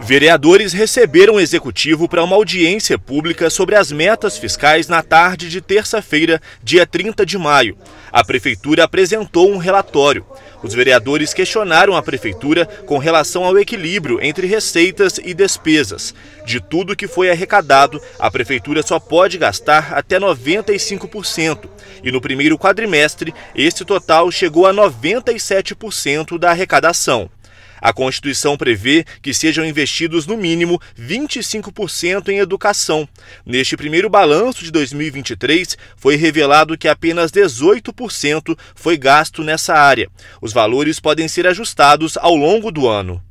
Vereadores receberam o executivo para uma audiência pública sobre as metas fiscais na tarde de terça-feira, dia 30 de maio. A prefeitura apresentou um relatório. Os vereadores questionaram a prefeitura com relação ao equilíbrio entre receitas e despesas. De tudo que foi arrecadado, a prefeitura só pode gastar até 95%. E no primeiro quadrimestre, esse total chegou a 97% da arrecadação. A Constituição prevê que sejam investidos no mínimo 25% em educação. Neste primeiro balanço de 2023, foi revelado que apenas 18% foi gasto nessa área. Os valores podem ser ajustados ao longo do ano.